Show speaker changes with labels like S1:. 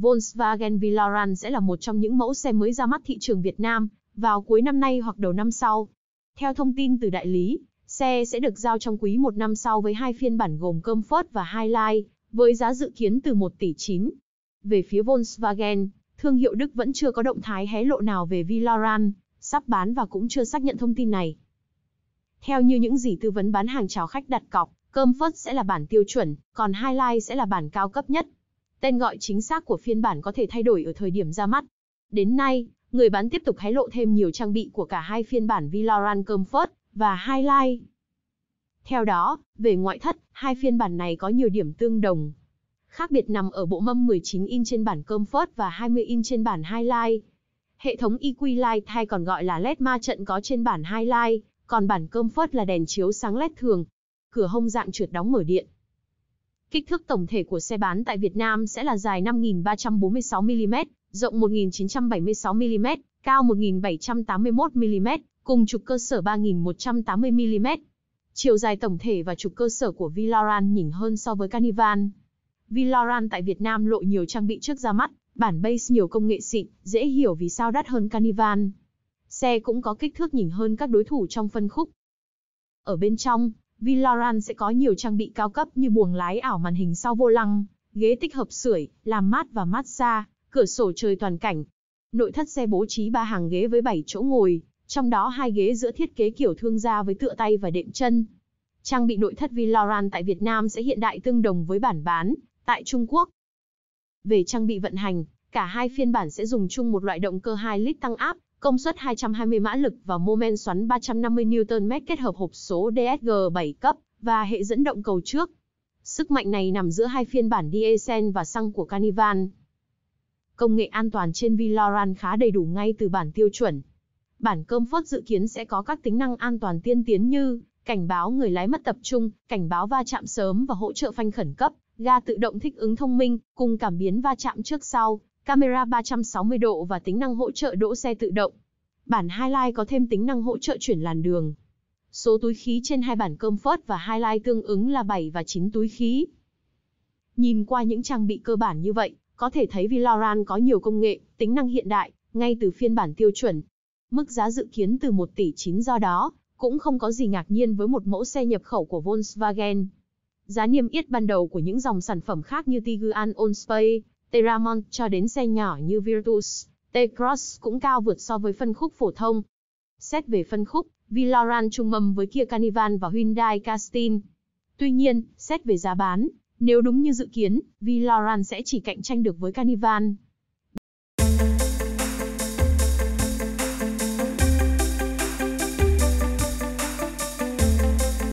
S1: Volkswagen Viloran sẽ là một trong những mẫu xe mới ra mắt thị trường Việt Nam vào cuối năm nay hoặc đầu năm sau. Theo thông tin từ đại lý, xe sẽ được giao trong quý một năm sau với hai phiên bản gồm Comfort và Highline, với giá dự kiến từ 1 tỷ 9. Về phía Volkswagen, thương hiệu Đức vẫn chưa có động thái hé lộ nào về Viloran, sắp bán và cũng chưa xác nhận thông tin này. Theo như những gì tư vấn bán hàng chào khách đặt cọc, Comfort sẽ là bản tiêu chuẩn, còn Highline sẽ là bản cao cấp nhất. Tên gọi chính xác của phiên bản có thể thay đổi ở thời điểm ra mắt. Đến nay, người bán tiếp tục hé lộ thêm nhiều trang bị của cả hai phiên bản Villaran Comfort và Highlight. Theo đó, về ngoại thất, hai phiên bản này có nhiều điểm tương đồng. Khác biệt nằm ở bộ mâm 19 in trên bản Comfort và 20 in trên bản Highlight. Hệ thống EQ Light, hay còn gọi là LED ma trận có trên bản Highlight, còn bản Comfort là đèn chiếu sáng LED thường. Cửa hông dạng trượt đóng mở điện, Kích thước tổng thể của xe bán tại Việt Nam sẽ là dài 5.346mm, rộng 1.976mm, cao 1.781mm, cùng trục cơ sở 3.180mm. Chiều dài tổng thể và trục cơ sở của Villaran nhỉnh hơn so với Carnivan. Villaran tại Việt Nam lộ nhiều trang bị trước ra mắt, bản base nhiều công nghệ xịn, dễ hiểu vì sao đắt hơn Carnival. Xe cũng có kích thước nhỉnh hơn các đối thủ trong phân khúc. Ở bên trong, Villaran sẽ có nhiều trang bị cao cấp như buồng lái ảo màn hình sau vô lăng, ghế tích hợp sưởi, làm mát và massage, cửa sổ trời toàn cảnh. Nội thất xe bố trí 3 hàng ghế với 7 chỗ ngồi, trong đó hai ghế giữa thiết kế kiểu thương gia với tựa tay và đệm chân. Trang bị nội thất Villaran tại Việt Nam sẽ hiện đại tương đồng với bản bán tại Trung Quốc. Về trang bị vận hành, cả hai phiên bản sẽ dùng chung một loại động cơ 2 lít tăng áp công suất 220 mã lực và mô men xoắn 350 Nm kết hợp hộp số DSG-7 cấp và hệ dẫn động cầu trước. Sức mạnh này nằm giữa hai phiên bản diesel và xăng của Carnival. Công nghệ an toàn trên Viloran khá đầy đủ ngay từ bản tiêu chuẩn. Bản cơm phớt dự kiến sẽ có các tính năng an toàn tiên tiến như cảnh báo người lái mất tập trung, cảnh báo va chạm sớm và hỗ trợ phanh khẩn cấp, ga tự động thích ứng thông minh, cùng cảm biến va chạm trước sau, camera 360 độ và tính năng hỗ trợ đỗ xe tự động. Bản Highlight có thêm tính năng hỗ trợ chuyển làn đường. Số túi khí trên hai bản Comfort và Highlight tương ứng là 7 và 9 túi khí. Nhìn qua những trang bị cơ bản như vậy, có thể thấy Viloran có nhiều công nghệ, tính năng hiện đại, ngay từ phiên bản tiêu chuẩn. Mức giá dự kiến từ 1 tỷ 9 do đó, cũng không có gì ngạc nhiên với một mẫu xe nhập khẩu của Volkswagen. Giá niêm yết ban đầu của những dòng sản phẩm khác như Tiguan Allspace Teramon cho đến xe nhỏ như Virtus, T-Cross cũng cao vượt so với phân khúc phổ thông. Xét về phân khúc, Villaran trung mầm với Kia Carnival và Hyundai Castin. Tuy nhiên, xét về giá bán, nếu đúng như dự kiến, Villaran sẽ chỉ cạnh tranh được với Carnival,